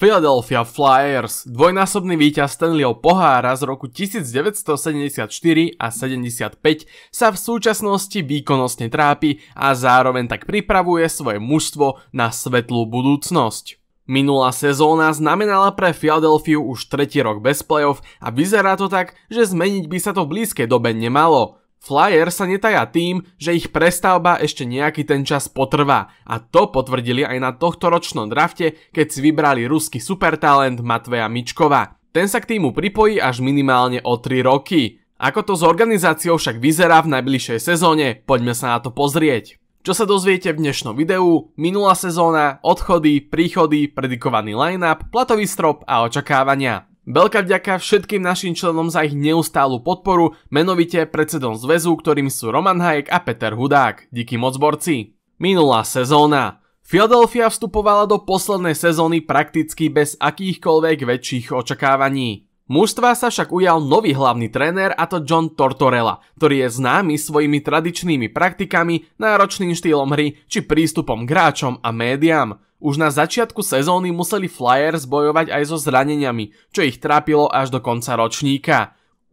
Philadelphia Flyers, dvojnásobný víťaz Stanleyho pohára z roku 1974 a 75, sa v súčasnosti výkonnostne trápi a zároveň tak pripravuje svoje mužstvo na svetlú budúcnosť. Minulá sezóna znamenala pre Philadelphia už tretí rok bez playoff a vyzerá to tak, že zmeniť by sa to v blízkej dobe nemalo. Flyer sa netaja tým, že ich prestavba ešte nejaký ten čas potrvá a to potvrdili aj na tohtoročnom drafte, keď si vybrali ruský supertalent Matveja Mičkova. Ten sa k týmu pripojí až minimálne o 3 roky. Ako to s organizáciou však vyzerá v najbližšej sezóne, poďme sa na to pozrieť. Čo sa dozviete v dnešnom videu, minulá sezóna, odchody, príchody, predikovaný line-up, platový strop a očakávania. Veľká vďaka všetkým našim členom za ich neustálu podporu, menovite predsedom zväzu, ktorým sú Roman Hajek a Peter Hudák. Díky moc borci. Minulá sezóna. Philadelphia vstupovala do poslednej sezóny prakticky bez akýchkoľvek väčších očakávaní. Mústva sa však ujal nový hlavný tréner a to John Tortorella, ktorý je známy svojimi tradičnými praktikami, náročným štýlom hry či prístupom k hráčom a médiám. Už na začiatku sezóny museli Flyers bojovať aj so zraneniami, čo ich trápilo až do konca ročníka.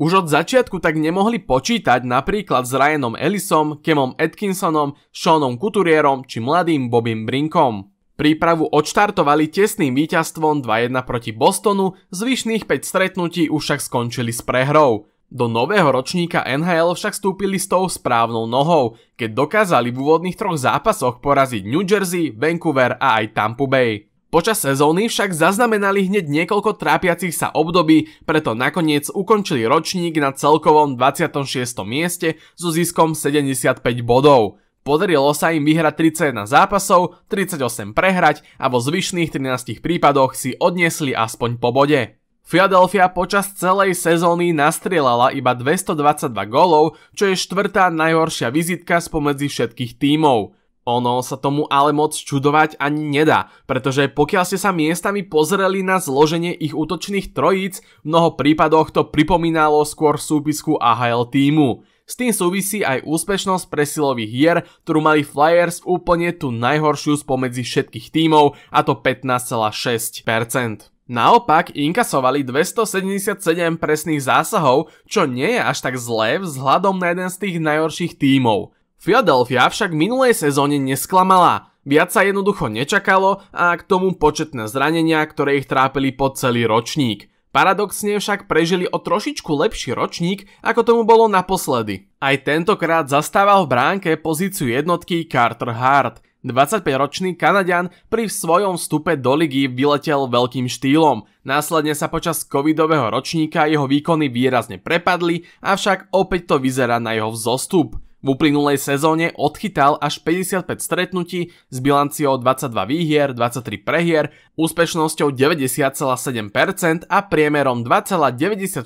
Už od začiatku tak nemohli počítať napríklad s Ryanom Ellisom, Kemom Atkinsonom, Seanom Kuturierom či mladým Bobim Brinkom. Prípravu odštartovali tesným víťazstvom 2-1 proti Bostonu, zvyšných 5 stretnutí už však skončili s prehrou. Do nového ročníka NHL však stúpili s tou správnou nohou, keď dokázali v úvodných troch zápasoch poraziť New Jersey, Vancouver a aj Tampa Bay. Počas sezóny však zaznamenali hneď niekoľko trápiacich sa období, preto nakoniec ukončili ročník na celkovom 26. mieste so ziskom 75 bodov. Podarilo sa im vyhrať 31 zápasov, 38 prehrať a vo zvyšných 13 prípadoch si odniesli aspoň po bode. Philadelphia počas celej sezóny nastrielala iba 222 gólov, čo je štvrtá najhoršia vizitka spomedzi všetkých tímov. Ono sa tomu ale moc čudovať ani nedá, pretože pokiaľ ste sa miestami pozreli na zloženie ich útočných trojíc, v mnoho prípadoch to pripomínalo skôr súpisku AHL týmu. S tým súvisí aj úspešnosť presilových hier, ktorú mali Flyers úplne tú najhoršiu spomedzi všetkých tímov, a to 15,6%. Naopak inkasovali 277 presných zásahov, čo nie je až tak zlé vzhľadom na jeden z tých najhorších tímov. Philadelphia však minulej sezóne nesklamala. Viac sa jednoducho nečakalo a k tomu početné zranenia, ktoré ich trápili po celý ročník. Paradoxne však prežili o trošičku lepší ročník, ako tomu bolo naposledy. Aj tentokrát zastával v bránke pozíciu jednotky Carter Hart. 25-ročný Kanadian pri svojom vstupe do ligy vyletel veľkým štýlom. Následne sa počas covidového ročníka jeho výkony výrazne prepadli, avšak opäť to vyzerá na jeho vzostup. V uplynulej sezóne odchytal až 55 stretnutí s bilanciou 22 výhier, 23 prehier, úspešnosťou 90,7% a priemerom 2,94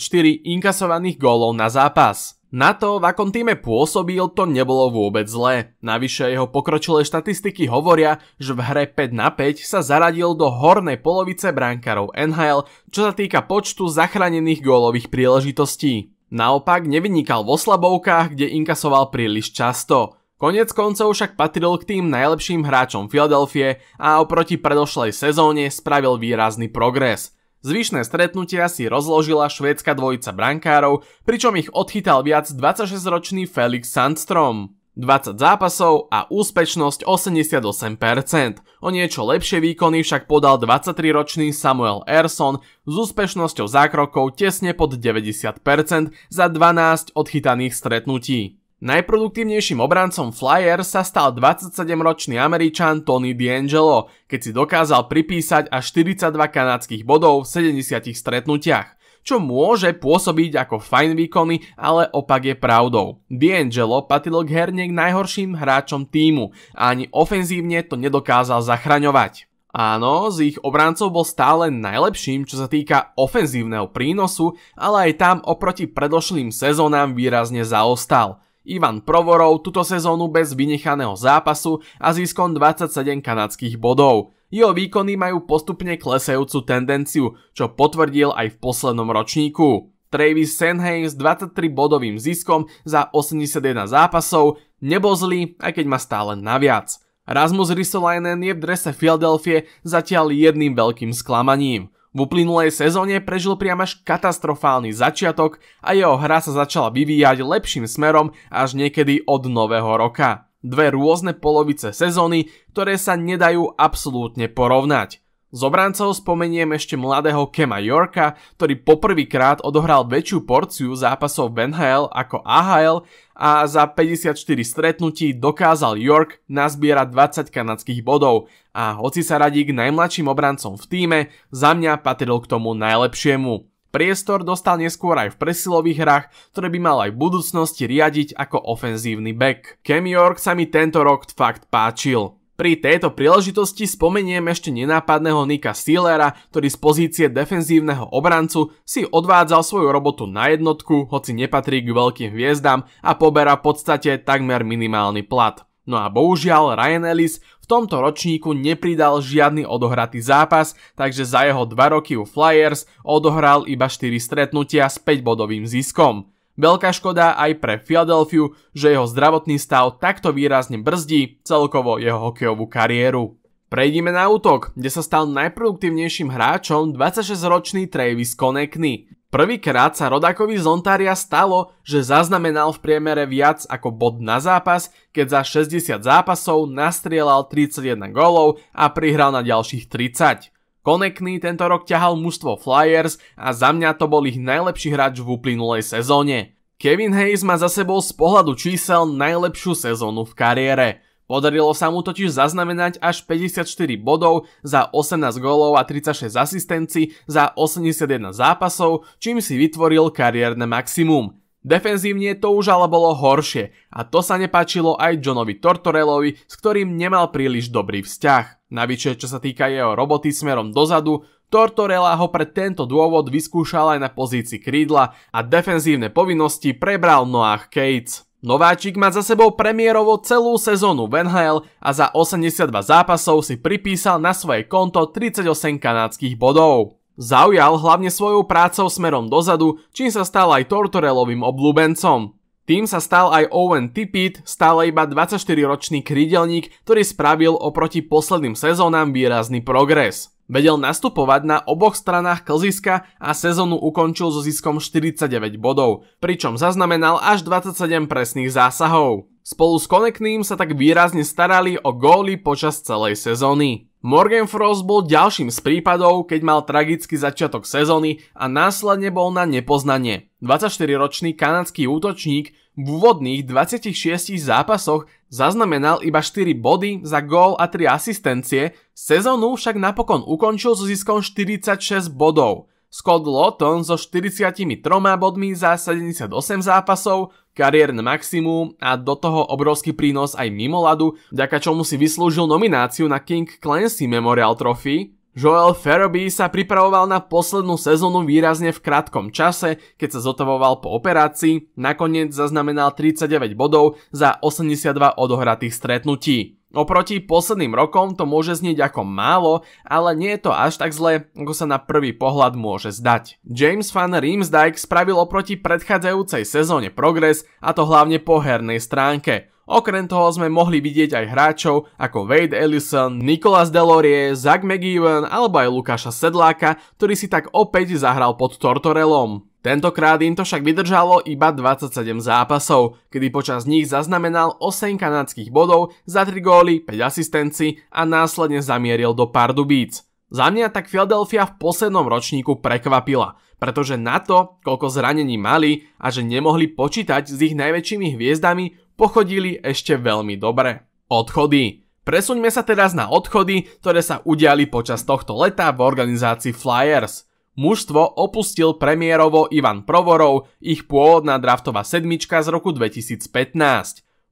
inkasovaných gólov na zápas. Na to, v akom týme pôsobil, to nebolo vôbec zlé. Navyše jeho pokročilé štatistiky hovoria, že v hre 5 na 5 sa zaradil do hornej polovice bránkarov NHL, čo sa týka počtu zachránených gólových príležitostí. Naopak nevynikal vo slabovkách, kde inkasoval príliš často. Konec koncov však patril k tým najlepším hráčom Filadelfie a oproti predošlej sezóne spravil výrazný progres. Zvyšné stretnutia si rozložila švédska dvojica brankárov, pričom ich odchytal viac 26-ročný Felix Sandstrom. 20 zápasov a úspešnosť 88%. O niečo lepšie výkony však podal 23-ročný Samuel Erson s úspešnosťou zákrokov tesne pod 90% za 12 odchytaných stretnutí. Najproduktívnejším obrancom Flyer sa stal 27-ročný Američan Tony D'Angelo, keď si dokázal pripísať až 42 kanadských bodov v 70 stretnutiach čo môže pôsobiť ako fajn výkony, ale opak je pravdou. D'Angelo patilo k herne k najhorším hráčom týmu a ani ofenzívne to nedokázal zachraňovať. Áno, z ich obrancov bol stále najlepším, čo sa týka ofenzívneho prínosu, ale aj tam oproti predošlým sezónám výrazne zaostal. Ivan Provorov túto sezónu bez vynechaného zápasu a získom 27 kanadských bodov. Jeho výkony majú postupne klesajúcu tendenciu, čo potvrdil aj v poslednom ročníku. Travis Sanheim s 23-bodovým ziskom za 81 zápasov nebol zlý, aj keď má stále naviac. Rasmus Ristolainen je v drese Philadelphia zatiaľ jedným veľkým sklamaním. V uplynulej sezóne prežil priam až katastrofálny začiatok a jeho hra sa začala vyvíjať lepším smerom až niekedy od nového roka. Dve rôzne polovice sezóny, ktoré sa nedajú absolútne porovnať. Z obrancov spomeniem ešte mladého Kema Yorka, ktorý poprvýkrát odohral väčšiu porciu zápasov v NHL ako AHL a za 54 stretnutí dokázal York nazbierať 20 kanadských bodov a hoci sa radí k najmladším obrancom v týme, za mňa patril k tomu najlepšiemu. Priestor dostal neskôr aj v presilových hrách, ktoré by mal aj v budúcnosti riadiť ako ofenzívny back. Cam York sa mi tento rok fakt páčil. Pri tejto príležitosti spomeniem ešte nenápadného Nika Steelera, ktorý z pozície defenzívneho obrancu si odvádzal svoju robotu na jednotku, hoci nepatrí k veľkým hviezdám a poberá v podstate takmer minimálny plat. No a bohužiaľ Ryan Ellis tomto ročníku nepridal žiadny odohratý zápas, takže za jeho 2 roky u Flyers odohral iba 4 stretnutia s 5-bodovým ziskom. Veľká škoda aj pre Philadelphia, že jeho zdravotný stav takto výrazne brzdí celkovo jeho hokejovú kariéru. Prejdime na útok, kde sa stal najproduktívnejším hráčom 26-ročný Travis Konekny. Prvýkrát sa rodákovi z Ontária stalo, že zaznamenal v priemere viac ako bod na zápas, keď za 60 zápasov nastrielal 31 gólov a prihral na ďalších 30. Konekný tento rok ťahal mužstvo Flyers a za mňa to bol ich najlepší hráč v uplynulej sezóne. Kevin Hayes má za sebou z pohľadu čísel najlepšiu sezónu v kariére. Podarilo sa mu totiž zaznamenať až 54 bodov za 18 gólov a 36 asistencií za 81 zápasov, čím si vytvoril kariérne maximum. Defenzívne to už ale bolo horšie a to sa nepáčilo aj Johnovi Tortorellovi, s ktorým nemal príliš dobrý vzťah. Navyše, čo sa týka jeho roboty smerom dozadu, Tortorella ho pre tento dôvod vyskúšal aj na pozícii krídla a defenzívne povinnosti prebral Noah Cates. Nováčik má za sebou premiérovo celú sezónu v NHL a za 82 zápasov si pripísal na svoje konto 38 kanadských bodov. Zaujal hlavne svojou prácou smerom dozadu, čím sa stal aj Tortorellovým obľúbencom. Tým sa stal aj Owen Tippett, stále iba 24-ročný krídelník, ktorý spravil oproti posledným sezónám výrazný progres. Vedel nastupovať na oboch stranách klziska a sezónu ukončil so ziskom 49 bodov, pričom zaznamenal až 27 presných zásahov. Spolu s Konekným sa tak výrazne starali o góly počas celej sezóny. Morgan Frost bol ďalším z prípadov, keď mal tragický začiatok sezóny a následne bol na nepoznanie. 24-ročný kanadský útočník v úvodných 26 zápasoch Zaznamenal iba 4 body za gól a 3 asistencie, sezónu však napokon ukončil so ziskom 46 bodov. Scott Lawton so 43 bodmi za 78 zápasov, kariérne maximum a do toho obrovský prínos aj mimo ľadu, vďaka čomu si vyslúžil nomináciu na King Clancy Memorial Trophy. Joel Ferroby sa pripravoval na poslednú sezónu výrazne v krátkom čase, keď sa zotavoval po operácii, nakoniec zaznamenal 39 bodov za 82 odohratých stretnutí. Oproti posledným rokom to môže znieť ako málo, ale nie je to až tak zle, ako sa na prvý pohľad môže zdať. James van Riemsdijk spravil oproti predchádzajúcej sezóne progres, a to hlavne po hernej stránke. Okrem toho sme mohli vidieť aj hráčov ako Wade Ellison, Nicolas Delorie, Zach McEwen alebo aj Lukáša Sedláka, ktorý si tak opäť zahral pod Tortorellom. Tentokrát im to však vydržalo iba 27 zápasov, kedy počas nich zaznamenal 8 kanadských bodov za 3 góly, 5 asistenci a následne zamieril do Pardubíc. Za mňa tak Philadelphia v poslednom ročníku prekvapila, pretože na to, koľko zranení mali a že nemohli počítať s ich najväčšími hviezdami, pochodili ešte veľmi dobre. Odchody Presuňme sa teraz na odchody, ktoré sa udiali počas tohto leta v organizácii Flyers – Mužstvo opustil premiérovo Ivan Provorov, ich pôvodná draftová sedmička z roku 2015.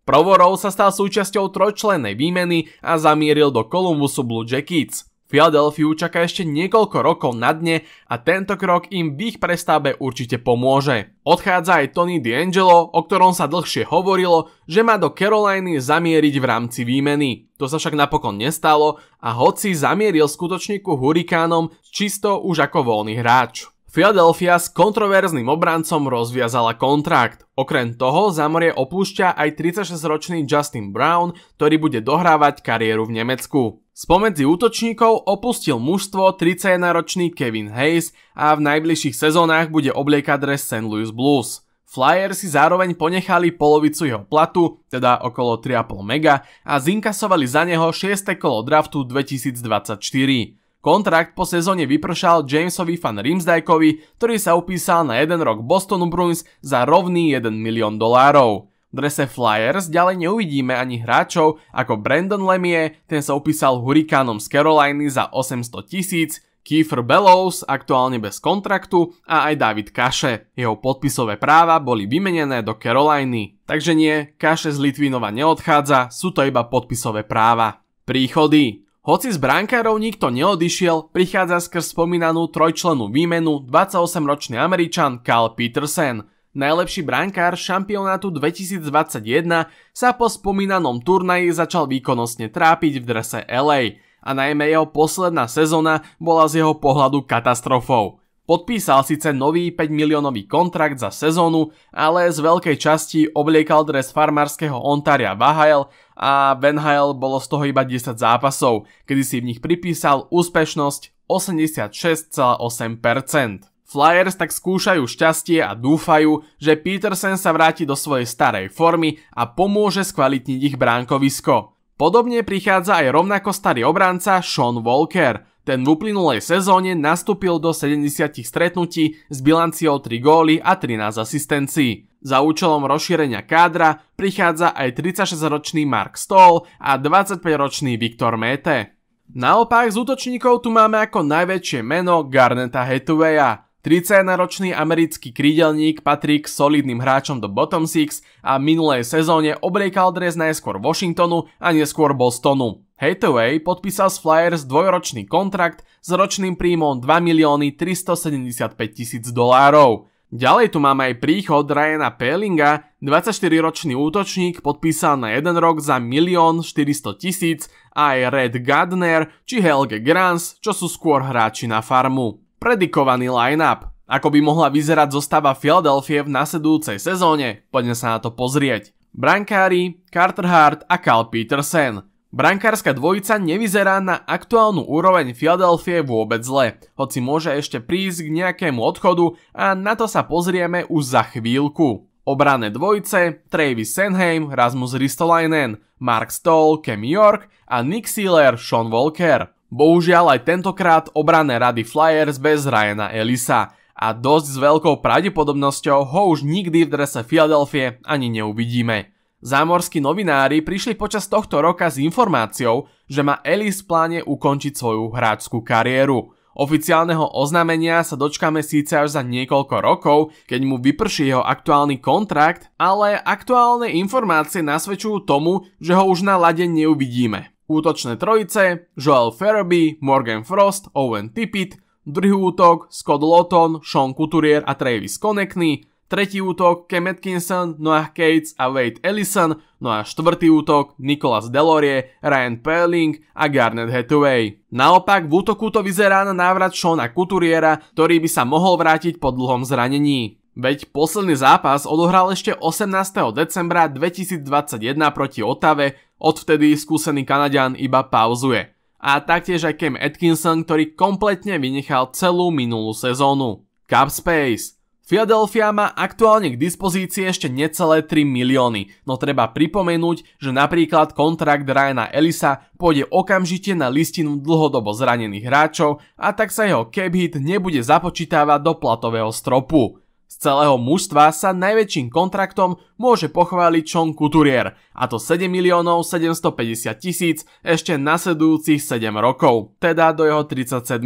Provorov sa stal súčasťou trojčlennej výmeny a zamieril do Columbusu Blue Jackets. Filadelfiu čaká ešte niekoľko rokov na dne a tento krok im v ich prestábe určite pomôže. Odchádza aj Tony D'Angelo, o ktorom sa dlhšie hovorilo, že má do Caroliny zamieriť v rámci výmeny. To sa však napokon nestalo a hoci zamieril skutočne ku hurikánom čisto už ako voľný hráč. Philadelphia s kontroverzným obrancom rozviazala kontrakt. Okrem toho zamorie opúšťa aj 36-ročný Justin Brown, ktorý bude dohrávať kariéru v Nemecku. Spomedzi útočníkov opustil mužstvo 31-ročný Kevin Hayes a v najbližších sezónach bude obliekať dres St. Louis Blues. Flyer si zároveň ponechali polovicu jeho platu, teda okolo 3,5 mega, a zinkasovali za neho 6. kolo draftu 2024. Kontrakt po sezóne vypršal Jamesovi fan Rimsdajkovi, ktorý sa upísal na jeden rok Bostonu Bruins za rovný 1 milión dolárov drese Flyers ďalej neuvidíme ani hráčov ako Brandon Lemie, ten sa opísal hurikánom z Caroliny za 800 tisíc, Kiefer Bellows, aktuálne bez kontraktu, a aj David Kaše. Jeho podpisové práva boli vymenené do Caroliny. Takže nie, Kaše z Litvinova neodchádza, sú to iba podpisové práva. Príchody hoci z brankárov nikto neodišiel, prichádza skrz spomínanú trojčlenú výmenu 28-ročný Američan Carl Peterson. Najlepší brankár šampionátu 2021 sa po spomínanom turnaji začal výkonnostne trápiť v drese LA a najmä jeho posledná sezóna bola z jeho pohľadu katastrofou. Podpísal síce nový 5 miliónový kontrakt za sezónu, ale z veľkej časti obliekal dres farmárskeho Ontaria Vahail a Venhael bolo z toho iba 10 zápasov, kedy si v nich pripísal úspešnosť 86,8%. Flyers tak skúšajú šťastie a dúfajú, že Peterson sa vráti do svojej starej formy a pomôže skvalitniť ich bránkovisko. Podobne prichádza aj rovnako starý obranca Sean Walker. Ten v uplynulej sezóne nastúpil do 70 stretnutí s bilanciou 3 góly a 13 asistencií. Za účelom rozšírenia kádra prichádza aj 36-ročný Mark Stoll a 25-ročný Viktor Mete. Naopak z útočníkov tu máme ako najväčšie meno Garneta Hathawaya. 31-ročný americký krídelník patrí k solidným hráčom do bottom Six a minulej sezóne obriekal dres najskôr Washingtonu a neskôr Bostonu. Hathaway podpísal s Flyers dvojročný kontrakt s ročným príjmom 2 milióny 375 tisíc dolárov. Ďalej tu máme aj príchod Ryana Pelinga, 24-ročný útočník podpísal na jeden rok za 1 400 tisíc a aj Red Gardner či Helge Grans, čo sú skôr hráči na farmu predikovaný line-up. Ako by mohla vyzerať zostava Philadelphia v nasledujúcej sezóne, poďme sa na to pozrieť. Brankári Carter Hart a Carl Peterson. Brankárska dvojica nevyzerá na aktuálnu úroveň Philadelphia vôbec zle, hoci môže ešte prísť k nejakému odchodu a na to sa pozrieme už za chvíľku. Obrané dvojice Travis Senheim, Rasmus Ristolainen, Mark Stoll, Cam York a Nick Sealer, Sean Walker. Bohužiaľ aj tentokrát obrané rady Flyers bez Ryana Elisa a dosť s veľkou pravdepodobnosťou ho už nikdy v drese Filadelfie ani neuvidíme. Zámorskí novinári prišli počas tohto roka s informáciou, že má Ellis v pláne ukončiť svoju hráčskú kariéru. Oficiálneho oznámenia sa dočkáme síce až za niekoľko rokov, keď mu vyprší jeho aktuálny kontrakt, ale aktuálne informácie nasvedčujú tomu, že ho už na lade neuvidíme. Útočné trojice Joel Ferby, Morgan Frost, Owen Tippett, druhý útok Scott Lawton, Sean Couturier a Travis Konekny, tretí útok Cam Atkinson, Noah Cates a Wade Ellison, no a štvrtý útok Nicolas Delorie, Ryan Perling a Garnet Hathaway. Naopak v útoku to vyzerá na návrat Seana Couturiera, ktorý by sa mohol vrátiť po dlhom zranení. Veď posledný zápas odohral ešte 18. decembra 2021 proti Otave, odvtedy skúsený Kanadian iba pauzuje. A taktiež aj Cam Atkinson, ktorý kompletne vynechal celú minulú sezónu. Cup Space Philadelphia má aktuálne k dispozícii ešte necelé 3 milióny, no treba pripomenúť, že napríklad kontrakt Ryana Elisa pôjde okamžite na listinu dlhodobo zranených hráčov a tak sa jeho cap hit nebude započítavať do platového stropu. Z celého mužstva sa najväčším kontraktom môže pochváliť Sean Couturier, a to 7 miliónov 750 tisíc ešte nasledujúcich 7 rokov, teda do jeho 37.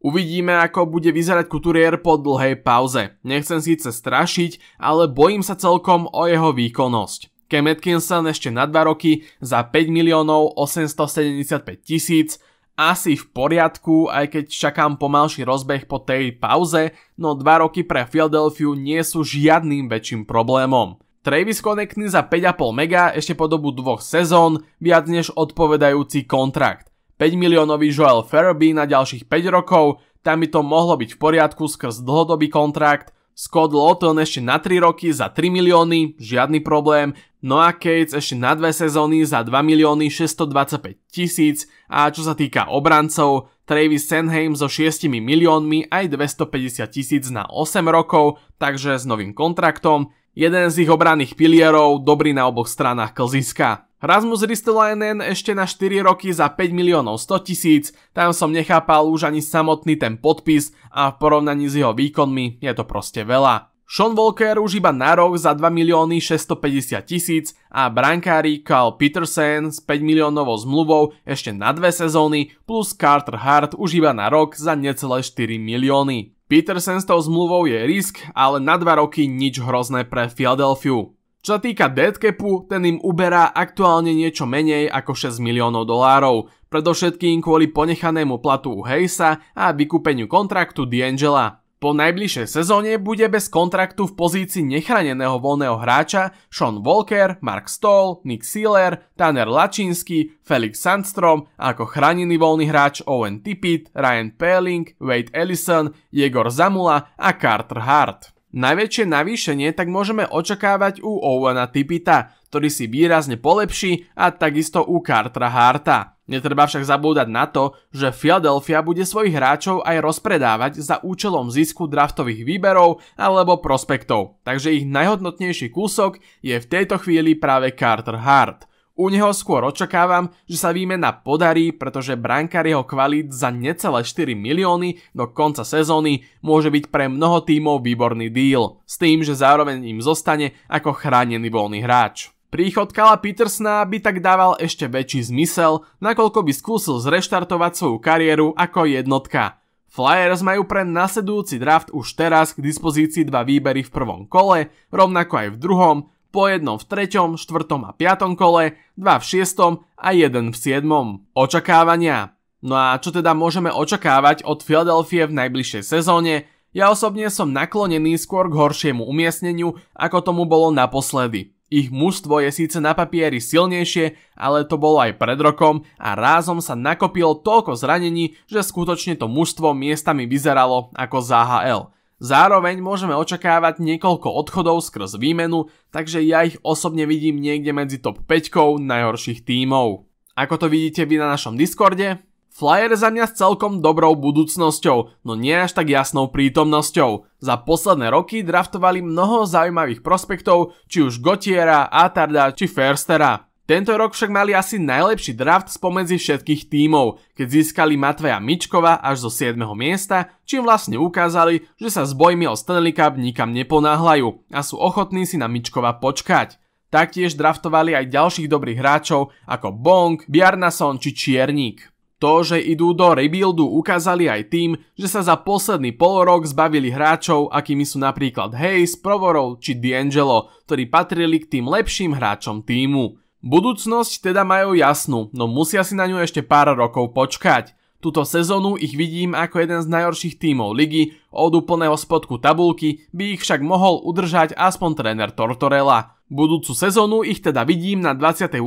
Uvidíme, ako bude vyzerať Couturier po dlhej pauze. Nechcem síce strašiť, ale bojím sa celkom o jeho výkonnosť. Cam Atkinson ešte na 2 roky za 5 miliónov 875 tisíc asi v poriadku, aj keď čakám pomalší rozbeh po tej pauze, no dva roky pre Philadelphia nie sú žiadnym väčším problémom. Travis Connectny za 5,5 mega ešte po dobu dvoch sezón, viac než odpovedajúci kontrakt. 5 miliónový Joel Ferby na ďalších 5 rokov, tam by to mohlo byť v poriadku skrz dlhodobý kontrakt, Scott Lawton ešte na 3 roky za 3 milióny, žiadny problém. Noah Cates ešte na 2 sezóny za 2 milióny 625 tisíc a čo sa týka obrancov, Travis Sandheim so 6 miliónmi aj 250 tisíc na 8 rokov, takže s novým kontraktom. Jeden z ich obranných pilierov, dobrý na oboch stranách klziska. Rasmus Ristolainen ešte na 4 roky za 5 miliónov 100 tisíc, tam som nechápal už ani samotný ten podpis a v porovnaní s jeho výkonmi je to proste veľa. Sean Walker už iba na rok za 2 milióny 650 tisíc a brankári Carl Peterson s 5 miliónovou zmluvou ešte na dve sezóny plus Carter Hart už iba na rok za necelé 4 milióny. Petersen s tou zmluvou je risk, ale na dva roky nič hrozné pre Philadelphia. Čo sa týka deadcapu, ten im uberá aktuálne niečo menej ako 6 miliónov dolárov, predovšetkým kvôli ponechanému platu u Hejsa a vykúpeniu kontraktu D'Angela. Po najbližšej sezóne bude bez kontraktu v pozícii nechraneného voľného hráča Sean Walker, Mark Stoll, Nick Sealer, Tanner Lačinsky, Felix Sandstrom a ako chránený voľný hráč Owen Tippett, Ryan Pelling, Wade Ellison, Jegor Zamula a Carter Hart. Najväčšie navýšenie tak môžeme očakávať u Owena Tipita, ktorý si výrazne polepší a takisto u Cartera Harta. Netreba však zabúdať na to, že Philadelphia bude svojich hráčov aj rozpredávať za účelom zisku draftových výberov alebo prospektov, takže ich najhodnotnejší kúsok je v tejto chvíli práve Carter Hart. U neho skôr očakávam, že sa výmena podarí, pretože brankár jeho kvalít za necelé 4 milióny do konca sezóny môže byť pre mnoho tímov výborný deal, s tým, že zároveň im zostane ako chránený voľný hráč. Príchod Kala Petersna by tak dával ešte väčší zmysel, nakoľko by skúsil zreštartovať svoju kariéru ako jednotka. Flyers majú pre nasledujúci draft už teraz k dispozícii dva výbery v prvom kole, rovnako aj v druhom, po jednom v treťom, štvrtom a piatom kole, dva v šiestom a jeden v siedmom. Očakávania No a čo teda môžeme očakávať od filadelfie v najbližšej sezóne? Ja osobne som naklonený skôr k horšiemu umiestneniu, ako tomu bolo naposledy. Ich mužstvo je síce na papieri silnejšie, ale to bolo aj pred rokom a rázom sa nakopilo toľko zranení, že skutočne to mužstvo miestami vyzeralo ako AHL. Zároveň môžeme očakávať niekoľko odchodov skrz výmenu, takže ja ich osobne vidím niekde medzi top 5 najhorších tímov. Ako to vidíte vy na našom Discorde, Flyer za mňa s celkom dobrou budúcnosťou, no nie až tak jasnou prítomnosťou. Za posledné roky draftovali mnoho zaujímavých prospektov, či už Gotiera, Atarda či Ferstera. Tento rok však mali asi najlepší draft spomedzi všetkých tímov, keď získali Matveja Mičkova až zo 7. miesta, čím vlastne ukázali, že sa s bojmi o Stanley Cup nikam neponáhľajú a sú ochotní si na Mičkova počkať. Taktiež draftovali aj ďalších dobrých hráčov ako Bong, Bjarnason či Čiernik. To, že idú do rebuildu, ukázali aj tým, že sa za posledný pol rok zbavili hráčov, akými sú napríklad Hayes, Provorov či D'Angelo, ktorí patrili k tým lepším hráčom týmu. Budúcnosť teda majú jasnú, no musia si na ňu ešte pár rokov počkať. Túto sezónu ich vidím ako jeden z najhorších tímov ligy, od úplného spodku tabulky by ich však mohol udržať aspoň tréner Tortorella. Budúcu sezónu ich teda vidím na 28.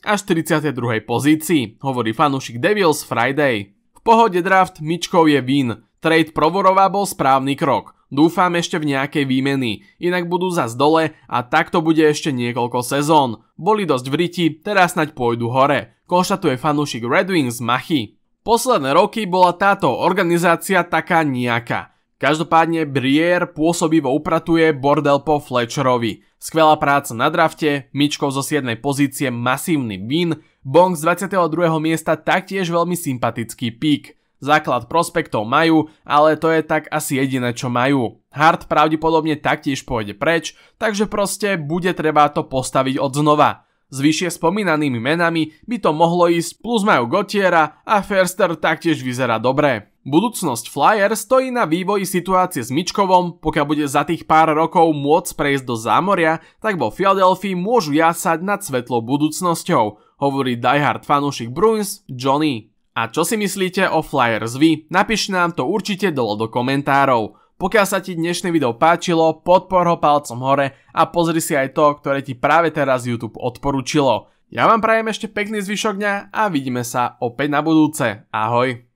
až 32. pozícii, hovorí fanúšik Devils Friday. V pohode draft Mičkov je win. Trade Provorová bol správny krok. Dúfam ešte v nejakej výmeny, inak budú zas dole a takto bude ešte niekoľko sezón. Boli dosť v riti, teraz snaď pôjdu hore, konštatuje fanúšik Red Wings Machy. Posledné roky bola táto organizácia taká nejaká. Každopádne Brier pôsobivo upratuje bordel po Fletcherovi. Skvelá práca na drafte, Mičkov zo 7. pozície masívny win, Bong z 22. miesta taktiež veľmi sympatický pík. Základ prospektov majú, ale to je tak asi jediné, čo majú. Hart pravdepodobne taktiež pôjde preč, takže proste bude treba to postaviť od znova. S vyššie spomínanými menami by to mohlo ísť, plus majú Gotiera a Ferster taktiež vyzerá dobre. Budúcnosť Flyer stojí na vývoji situácie s Mičkovom, pokiaľ bude za tých pár rokov môcť prejsť do zámoria, tak vo Philadelphia môžu jasať nad svetlou budúcnosťou, hovorí diehard fanúšik Bruins Johnny. A čo si myslíte o Flyers vy? Napíšte nám to určite dole do komentárov. Pokiaľ sa ti dnešné video páčilo, podpor ho palcom hore a pozri si aj to, ktoré ti práve teraz YouTube odporúčilo. Ja vám prajem ešte pekný zvyšok dňa a vidíme sa opäť na budúce. Ahoj!